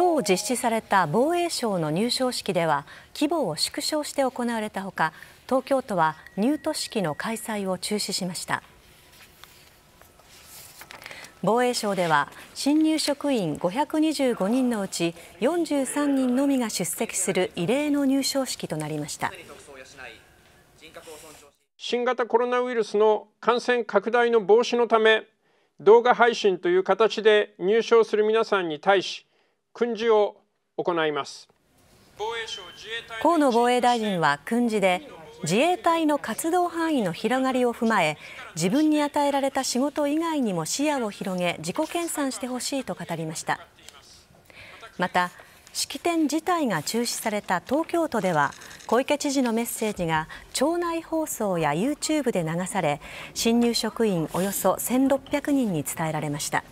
今日実施された防衛省の入省式では規模を縮小して行われたほか東京都は入都式の開催を中止しました防衛省では新入職員525人のうち43人のみが出席する異例の入省式となりました新型コロナウイルスの感染拡大の防止のため動画配信という形で入賞する皆さんに対し訓示を行います河野防衛大臣は訓示で自衛隊の活動範囲の広がりを踏まえ自分に与えられた仕事以外にも視野を広げ自己研鑽してほしいと語りましたまた式典自体が中止された東京都では小池知事のメッセージが町内放送や YouTube で流され新入職員およそ1600人に伝えられました。